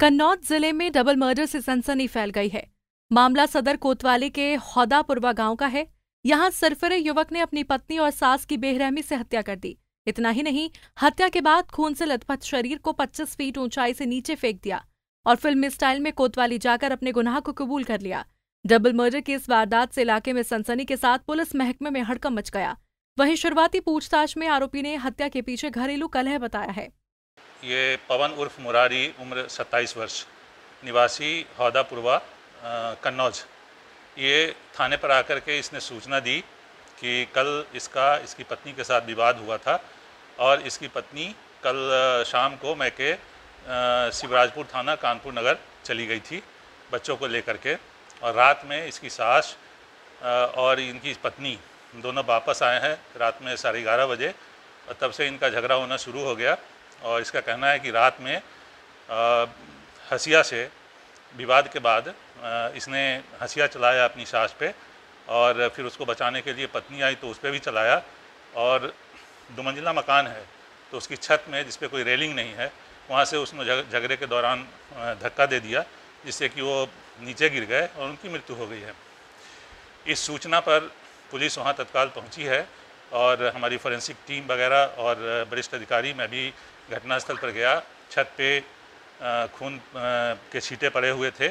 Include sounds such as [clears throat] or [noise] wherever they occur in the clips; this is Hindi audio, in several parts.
कन्नौज जिले में डबल मर्डर से सनसनी फैल गई है मामला सदर कोतवाली के हौदापुरवा गांव का है यहां सरफरे युवक ने अपनी पत्नी और सास की बेरहमी से हत्या कर दी इतना ही नहीं हत्या के बाद खून से लथपथ शरीर को 25 फीट ऊंचाई से नीचे फेंक दिया और फिल्म स्टाइल में कोतवाली जाकर अपने गुनाह को कबूल कर लिया डबल मर्डर की इस वारदात से इलाके में सनसनी के साथ पुलिस महकमे में हड़कम मच गया वहीं शुरुआती पूछताछ में आरोपी ने हत्या के पीछे घरेलू कलह बताया है ये पवन उर्फ मुरारी उम्र 27 वर्ष निवासी हौदापुरवा कन्नौज ये थाने पर आकर के इसने सूचना दी कि कल इसका इसकी पत्नी के साथ विवाद हुआ था और इसकी पत्नी कल शाम को मैं के शिवराजपुर थाना कानपुर नगर चली गई थी बच्चों को लेकर के और रात में इसकी सास और इनकी पत्नी दोनों वापस आए हैं रात में साढ़े ग्यारह बजे और तब से इनका झगड़ा होना शुरू हो गया और इसका कहना है कि रात में हसिया से विवाद के बाद इसने हसिया चलाया अपनी सास पे और फिर उसको बचाने के लिए पत्नी आई तो उस पर भी चलाया और दुमंजिला मकान है तो उसकी छत में जिसपे कोई रेलिंग नहीं है वहाँ से उसने झगड़े के दौरान धक्का दे दिया जिससे कि वो नीचे गिर गए और उनकी मृत्यु हो गई है इस सूचना पर पुलिस वहाँ तत्काल पहुँची है और हमारी फोरेंसिक टीम वगैरह और वरिष्ठ अधिकारी मैं भी घटनास्थल पर गया छत पे खून के छीटे पड़े हुए थे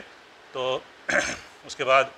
तो [clears throat] उसके बाद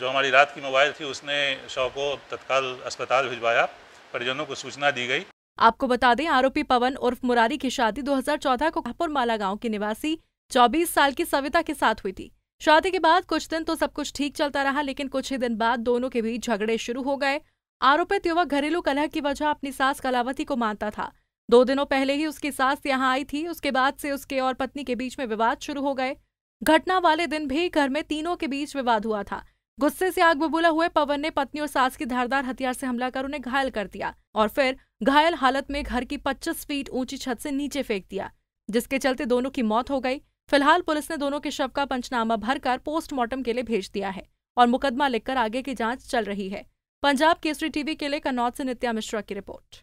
जो हमारी रात की मोबाइल थी उसने शव को तत्काल अस्पताल भिजवाया परिजनों को सूचना दी गई आपको बता दें आरोपी पवन उर्फ मुरारी की शादी 2014 को खापुर माला गांव के निवासी 24 साल की सविता के साथ हुई थी शादी के बाद कुछ दिन तो सब कुछ ठीक चलता रहा लेकिन कुछ ही दिन बाद दोनों के बीच झगड़े शुरू हो गए आरोपित युवक घरेलू कलह की वजह अपनी सास कलावती को मानता था दो दिनों पहले ही उसकी सास यहाँ आई थी उसके बाद से उसके और पत्नी के बीच में विवाद शुरू हो गए घटना वाले दिन भी घर में तीनों के बीच विवाद हुआ था गुस्से से आग बबूला हुए पवन ने पत्नी और सास की धारदार हथियार से हमला कर उन्हें घायल कर दिया और फिर घायल हालत में घर की 25 फीट ऊंची छत से नीचे फेंक दिया जिसके चलते दोनों की मौत हो गई फिलहाल पुलिस ने दोनों के शव का पंचनामा भरकर पोस्टमार्टम के लिए भेज दिया है और मुकदमा लिखकर आगे की जांच चल रही है पंजाब केसरी टीवी के लिए कन्नौज से नित्या मिश्रा की रिपोर्ट